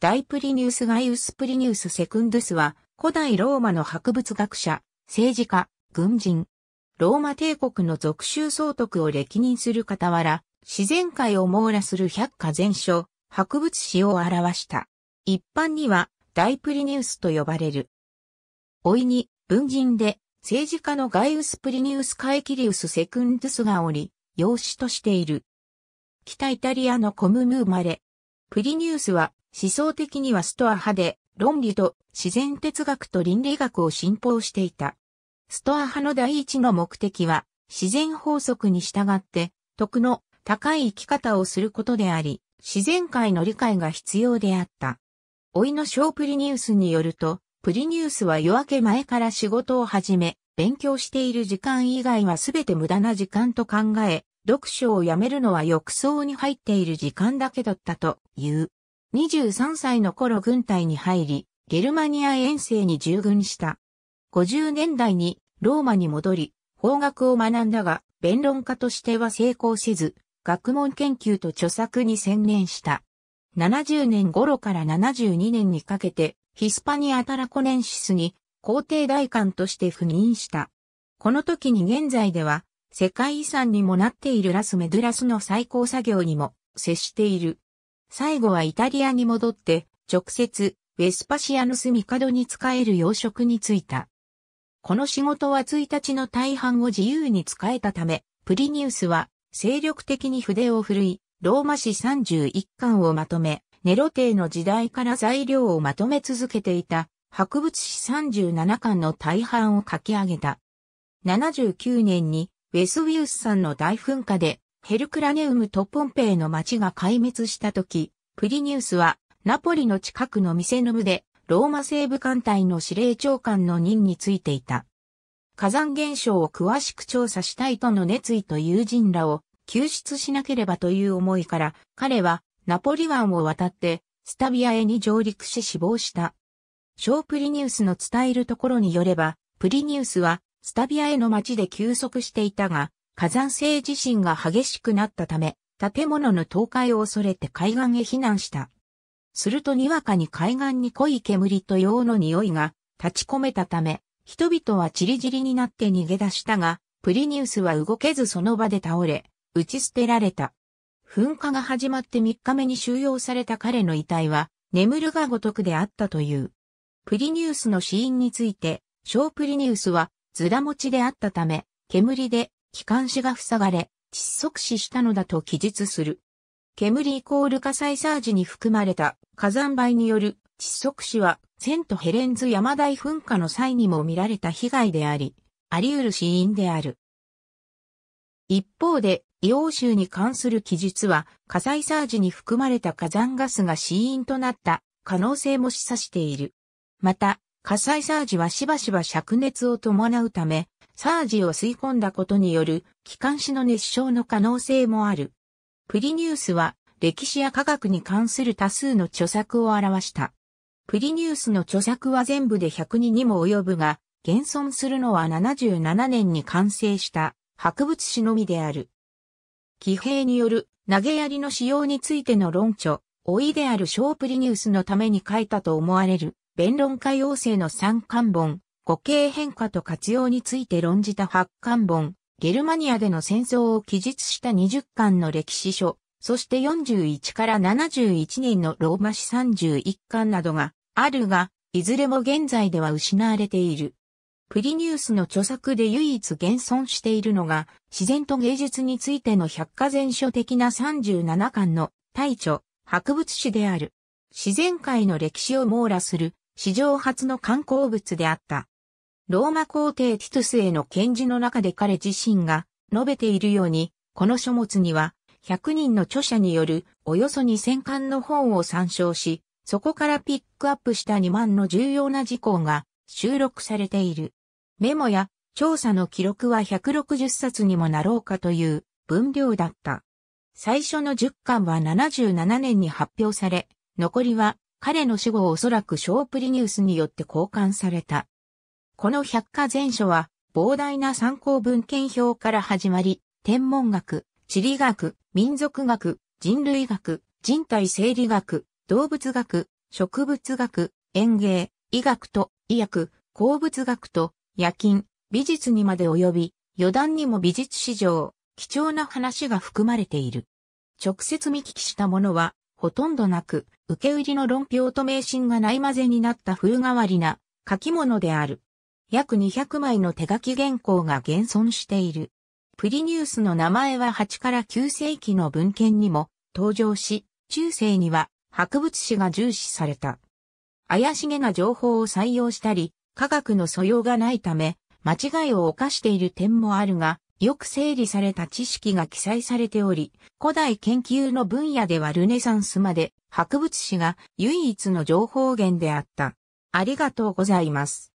大プリニウスガイウスプリニウスセクンドゥスは、古代ローマの博物学者、政治家、軍人。ローマ帝国の属州総督を歴任する傍ら、自然界を網羅する百科全書、博物史を表した。一般には、大プリニウスと呼ばれる。老いに、文人で、政治家のガイウス・プリニウス・カエキリウス・セクンドゥスがおり、養子としている。北イタリアのコムム生まれ。プリニウスは思想的にはストア派で、論理と自然哲学と倫理学を信奉していた。ストア派の第一の目的は、自然法則に従って、徳の高い生き方をすることであり、自然界の理解が必要であった。老いの小プリニウスによると、プリニウスは夜明け前から仕事を始め、勉強している時間以外はすべて無駄な時間と考え、読書をやめるのは浴槽に入っている時間だけだったという。23歳の頃軍隊に入り、ゲルマニア遠征に従軍した。50年代にローマに戻り、法学を学んだが、弁論家としては成功せず、学問研究と著作に専念した。70年頃から72年にかけて、ヒスパニア・タラコネンシスに皇帝大官として赴任した。この時に現在では、世界遺産にもなっているラスメドゥラスの最高作業にも接している。最後はイタリアに戻って、直接、ウェスパシアヌス帝に仕える要職に就いた。この仕事は1日の大半を自由に使えたため、プリニウスは精力的に筆を振るい、ローマ史31巻をまとめ、ネロ帝の時代から材料をまとめ続けていた、博物史37巻の大半を書き上げた。79年に、ウェスウィウスさんの大噴火でヘルクラネウムとポンペイの町が壊滅した時、プリニウスはナポリの近くのミセヌムでローマ西部艦隊の司令長官の任についていた。火山現象を詳しく調査したいとの熱意と友人らを救出しなければという思いから彼はナポリ湾を渡ってスタビアへに上陸し死亡した。小プリニウスの伝えるところによれば、プリニウスはスタビアへの町で休息していたが、火山性地震が激しくなったため、建物の倒壊を恐れて海岸へ避難した。するとにわかに海岸に濃い煙と硫黄の匂いが立ち込めたため、人々は散り散りになって逃げ出したが、プリニウスは動けずその場で倒れ、打ち捨てられた。噴火が始まって3日目に収容された彼の遺体は、眠るがごとくであったという。プリニウスの死因について、小プリニウスは、ズラ持ちであったため、煙で気管支が塞がれ、窒息死したのだと記述する。煙イコール火災サージに含まれた火山灰による窒息死はセントヘレンズ山大噴火の際にも見られた被害であり、あり得る死因である。一方で、硫黄州に関する記述は火災サージに含まれた火山ガスが死因となった可能性も示唆している。また、火災サージはしばしば灼熱を伴うため、サージを吸い込んだことによる気管支の熱傷の可能性もある。プリニウスは歴史や科学に関する多数の著作を表した。プリニウスの著作は全部で100人にも及ぶが、現存するのは77年に完成した博物誌のみである。騎兵による投げ槍の使用についての論著、老いである小プリニウスのために書いたと思われる弁論家要請の三観本、語形変化と活用について論じた発刊本、ゲルマニアでの戦争を記述した20巻の歴史書、そして41から71年のローマ史31巻などがあるが、いずれも現在では失われている。プリニウスの著作で唯一現存しているのが、自然と芸術についての百科全書的な37巻の大著、博物誌である。自然界の歴史を網羅する史上初の観光物であった。ローマ皇帝ティトゥスへの献辞の中で彼自身が述べているように、この書物には、100人の著者によるおよそ2000巻の本を参照し、そこからピックアップした2万の重要な事項が収録されている。メモや調査の記録は160冊にもなろうかという分量だった。最初の10巻は77年に発表され、残りは彼の死後おそらくショープリニュースによって交換された。この百科全書は、膨大な参考文献表から始まり、天文学、地理学、民族学、人類学、人体生理学、動物学、植物学、園芸、医学と医薬、鉱物学と夜勤、美術にまで及び、余談にも美術史上、貴重な話が含まれている。直接見聞きしたものは、ほとんどなく、受け売りの論評と迷信がない混ぜになった風変わりな書き物である。約200枚の手書き原稿が現存している。プリニウスの名前は8から9世紀の文献にも登場し、中世には博物史が重視された。怪しげな情報を採用したり、科学の素養がないため、間違いを犯している点もあるが、よく整理された知識が記載されており、古代研究の分野ではルネサンスまで博物史が唯一の情報源であった。ありがとうございます。